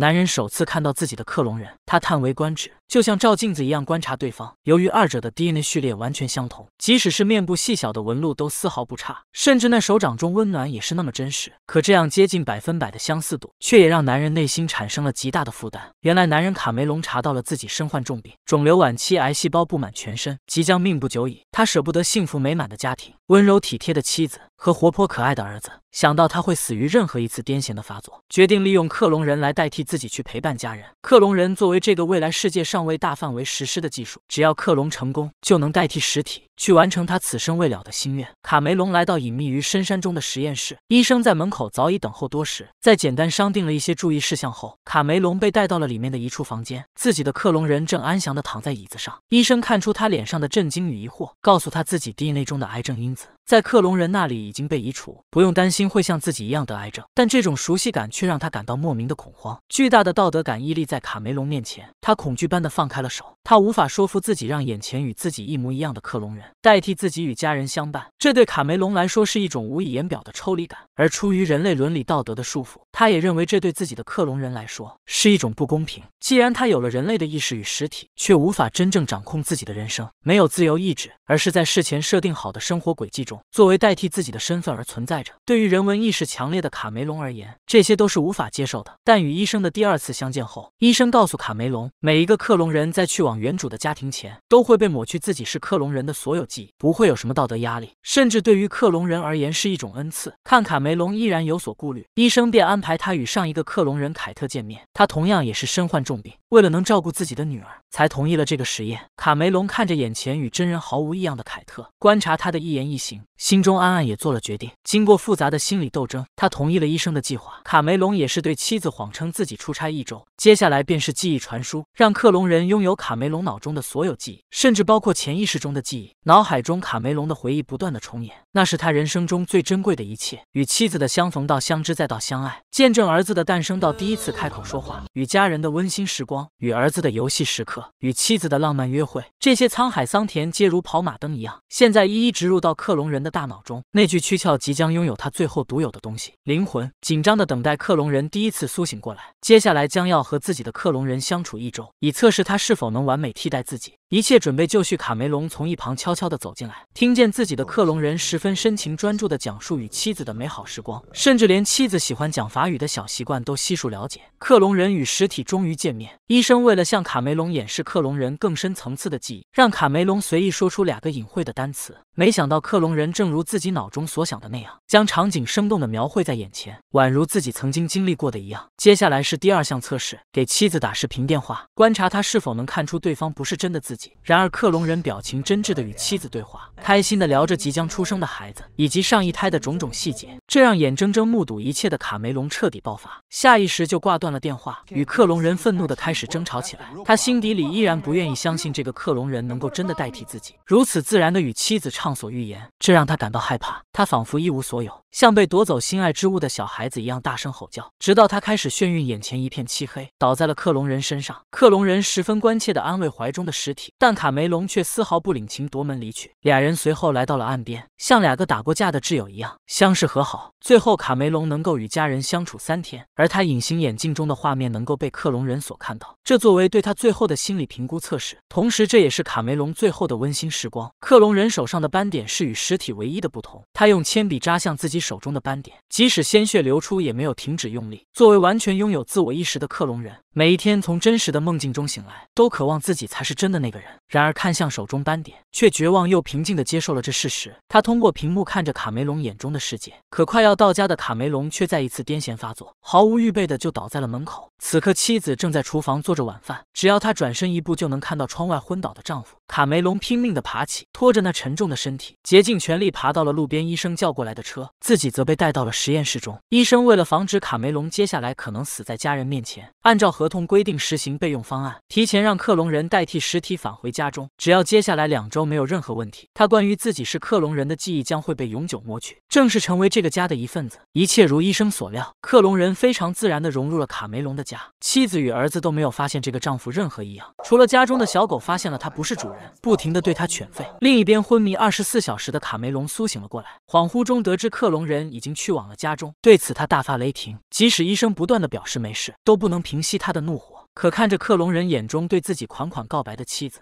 男人首次看到自己的克隆人，他叹为观止。就像照镜子一样观察对方，由于二者的 DNA 序列完全相同，即使是面部细小的纹路都丝毫不差，甚至那手掌中温暖也是那么真实。可这样接近百分百的相似度，却也让男人内心产生了极大的负担。原来男人卡梅隆查到了自己身患重病，肿瘤晚期，癌细胞布满全身，即将命不久矣。他舍不得幸福美满的家庭，温柔体贴的妻子和活泼可爱的儿子。想到他会死于任何一次癫痫的发作，决定利用克隆人来代替自己去陪伴家人。克隆人作为这个未来世界上，为大范围实施的技术，只要克隆成功，就能代替实体。去完成他此生未了的心愿。卡梅隆来到隐秘于深山中的实验室，医生在门口早已等候多时。在简单商定了一些注意事项后，卡梅隆被带到了里面的一处房间，自己的克隆人正安详的躺在椅子上。医生看出他脸上的震惊与疑惑，告诉他自己 n 内中的癌症因子在克隆人那里已经被移除，不用担心会像自己一样得癌症。但这种熟悉感却让他感到莫名的恐慌，巨大的道德感屹立在卡梅隆面前，他恐惧般的放开了手。他无法说服自己，让眼前与自己一模一样的克隆人代替自己与家人相伴，这对卡梅隆来说是一种无以言表的抽离感。而出于人类伦理道德的束缚，他也认为这对自己的克隆人来说是一种不公平。既然他有了人类的意识与实体，却无法真正掌控自己的人生，没有自由意志，而是在事前设定好的生活轨迹中，作为代替自己的身份而存在着。对于人文意识强烈的卡梅隆而言，这些都是无法接受的。但与医生的第二次相见后，医生告诉卡梅隆，每一个克隆人在去往原主的家庭钱都会被抹去，自己是克隆人的所有记忆，不会有什么道德压力，甚至对于克隆人而言是一种恩赐。看卡梅隆依然有所顾虑，医生便安排他与上一个克隆人凯特见面。他同样也是身患重病，为了能照顾自己的女儿，才同意了这个实验。卡梅隆看着眼前与真人毫无异样的凯特，观察他的一言一行，心中暗暗也做了决定。经过复杂的心理斗争，他同意了医生的计划。卡梅隆也是对妻子谎称自己出差一周，接下来便是记忆传输，让克隆人拥有卡。梅隆脑中的所有记忆，甚至包括潜意识中的记忆，脑海中卡梅隆的回忆不断的重演，那是他人生中最珍贵的一切，与妻子的相逢到相知再到相爱，见证儿子的诞生到第一次开口说话，与家人的温馨时光，与儿子的游戏时刻，与妻子的浪漫约会，这些沧海桑田皆如跑马灯一样，现在一一植入到克隆人的大脑中，那具躯壳即将拥有他最后独有的东西——灵魂，紧张的等待克隆人第一次苏醒过来，接下来将要和自己的克隆人相处一周，以测试他是否能完。完美替代自己，一切准备就绪。卡梅隆从一旁悄悄地走进来，听见自己的克隆人十分深情专注地讲述与妻子的美好时光，甚至连妻子喜欢讲法语的小习惯都悉数了解。克隆人与实体终于见面，医生为了向卡梅隆演示克隆人更深层次的记忆，让卡梅隆随意说出两个隐晦的单词。没想到克隆人正如自己脑中所想的那样，将场景生动的描绘在眼前，宛如自己曾经经历过的一样。接下来是第二项测试，给妻子打视频电话，观察他是否能看出对方不是真的自己。然而克隆人表情真挚的与妻子对话，开心的聊着即将出生的孩子以及上一胎的种种细节，这让眼睁睁目睹一切的卡梅隆彻底爆发，下意识就挂断了电话，与克隆人愤怒的开始争吵起来。他心底里依然不愿意相信这个克隆人能够真的代替自己，如此自然的与妻子唱。畅所欲言，这让他感到害怕。他仿佛一无所有。像被夺走心爱之物的小孩子一样大声吼叫，直到他开始眩晕，眼前一片漆黑，倒在了克隆人身上。克隆人十分关切地安慰怀中的尸体，但卡梅隆却丝毫不领情，夺门离去。俩人随后来到了岸边，像两个打过架的挚友一样相视和好。最后，卡梅隆能够与家人相处三天，而他隐形眼镜中的画面能够被克隆人所看到，这作为对他最后的心理评估测试，同时这也是卡梅隆最后的温馨时光。克隆人手上的斑点是与尸体唯一的不同，他用铅笔扎向自己。手中的斑点，即使鲜血流出，也没有停止用力。作为完全拥有自我意识的克隆人，每一天从真实的梦境中醒来，都渴望自己才是真的那个人。然而，看向手中斑点，却绝望又平静地接受了这事实。他通过屏幕看着卡梅隆眼中的世界。可快要到家的卡梅隆却再一次癫痫发作，毫无预备的就倒在了门口。此刻，妻子正在厨房做着晚饭，只要他转身一步，就能看到窗外昏倒的丈夫。卡梅隆拼命地爬起，拖着那沉重的身体，竭尽全力爬到了路边医生叫过来的车，自己则被带到了实验室中。医生为了防止卡梅隆接下来可能死在家人面前，按照合同规定实行备用方案，提前让克隆人代替尸体返回家。家中只要接下来两周没有任何问题，他关于自己是克隆人的记忆将会被永久抹去，正式成为这个家的一份子。一切如医生所料，克隆人非常自然的融入了卡梅隆的家，妻子与儿子都没有发现这个丈夫任何异样，除了家中的小狗发现了他不是主人，不停的对他犬吠。另一边，昏迷二十四小时的卡梅隆苏醒了过来，恍惚中得知克隆人已经去往了家中，对此他大发雷霆，即使医生不断的表示没事，都不能平息他的怒火。可看着克隆人眼中对自己款款告白的妻子。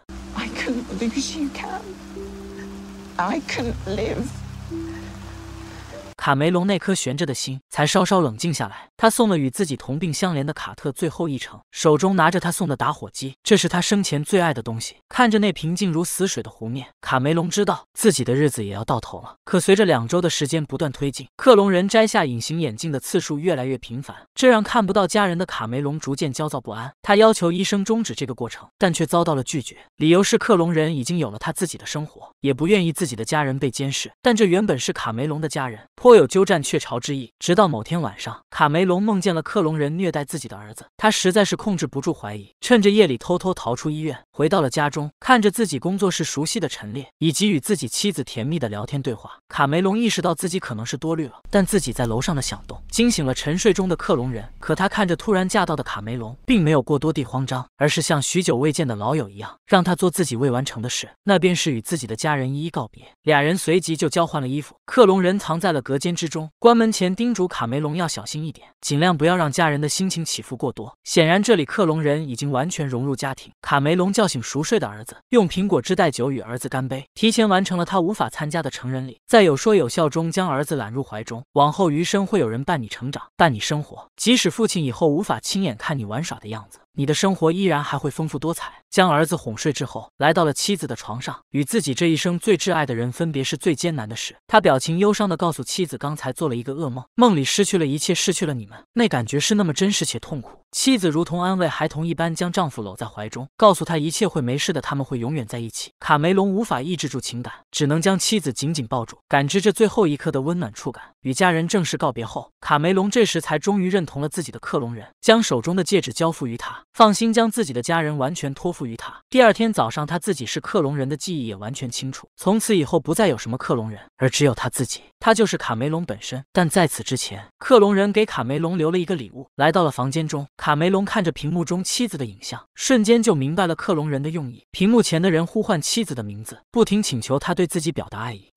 卡梅隆那颗悬着的心才稍稍冷静下来。他送了与自己同病相怜的卡特最后一程，手中拿着他送的打火机，这是他生前最爱的东西。看着那平静如死水的湖面，卡梅隆知道自己的日子也要到头了。可随着两周的时间不断推进，克隆人摘下隐形眼镜的次数越来越频繁，这让看不到家人的卡梅隆逐渐焦躁不安。他要求医生终止这个过程，但却遭到了拒绝，理由是克隆人已经有了他自己的生活，也不愿意自己的家人被监视。但这原本是卡梅隆的家人，颇有。有鸠占鹊巢之意。直到某天晚上，卡梅隆梦见了克隆人虐待自己的儿子，他实在是控制不住怀疑，趁着夜里偷偷逃出医院，回到了家中，看着自己工作室熟悉的陈列，以及与自己妻子甜蜜的聊天对话，卡梅隆意识到自己可能是多虑了。但自己在楼上的响动惊醒了沉睡中的克隆人，可他看着突然驾到的卡梅隆，并没有过多地慌张，而是像许久未见的老友一样，让他做自己未完成的事，那便是与自己的家人一一告别。俩人随即就交换了衣服，克隆人藏在了隔。间之中，关门前叮嘱卡梅隆要小心一点，尽量不要让家人的心情起伏过多。显然，这里克隆人已经完全融入家庭。卡梅隆叫醒熟睡的儿子，用苹果汁代酒与儿子干杯，提前完成了他无法参加的成人礼。在有说有笑中，将儿子揽入怀中。往后余生，会有人伴你成长，伴你生活，即使父亲以后无法亲眼看你玩耍的样子。你的生活依然还会丰富多彩。将儿子哄睡之后，来到了妻子的床上，与自己这一生最挚爱的人分别是最艰难的事。他表情忧伤地告诉妻子，刚才做了一个噩梦，梦里失去了一切，失去了你们，那感觉是那么真实且痛苦。妻子如同安慰孩童一般，将丈夫搂在怀中，告诉他一切会没事的，他们会永远在一起。卡梅隆无法抑制住情感，只能将妻子紧紧抱住，感知这最后一刻的温暖触感。与家人正式告别后，卡梅隆这时才终于认同了自己的克隆人，将手中的戒指交付于他，放心将自己的家人完全托付于他。第二天早上，他自己是克隆人的记忆也完全清楚，从此以后不再有什么克隆人，而只有他自己，他就是卡梅隆本身。但在此之前，克隆人给卡梅隆留了一个礼物，来到了房间中，卡梅隆看着屏幕中妻子的影像，瞬间就明白了克隆人的用意。屏幕前的人呼唤妻子的名字，不停请求他对自己表达爱意。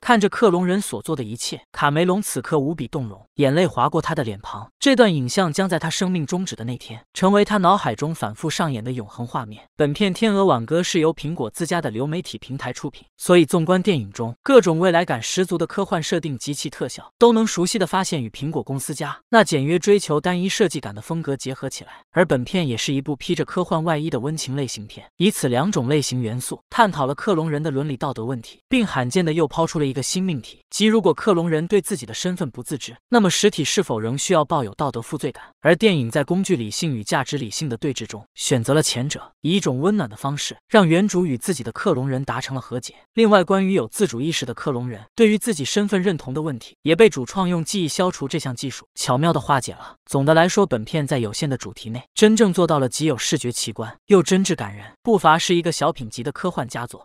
看着克隆人所做的一切。卡梅隆此刻无比动容，眼泪划过他的脸庞。这段影像将在他生命终止的那天，成为他脑海中反复上演的永恒画面。本片《天鹅挽歌》是由苹果自家的流媒体平台出品，所以纵观电影中各种未来感十足的科幻设定及其特效，都能熟悉的发现与苹果公司家那简约追求单一设计感的风格结合起来。而本片也是一部披着科幻外衣的温情类型片，以此两种类型元素探讨了克隆人的伦理道德问题，并罕见的又抛出了一个新命题：即如果克隆人对对自己的身份不自知，那么实体是否仍需要抱有道德负罪感？而电影在工具理性与价值理性的对峙中，选择了前者，以一种温暖的方式，让原主与自己的克隆人达成了和解。另外，关于有自主意识的克隆人对于自己身份认同的问题，也被主创用记忆消除这项技术巧妙地化解了。总的来说，本片在有限的主题内，真正做到了极有视觉奇观又真挚感人，不乏是一个小品级的科幻佳作。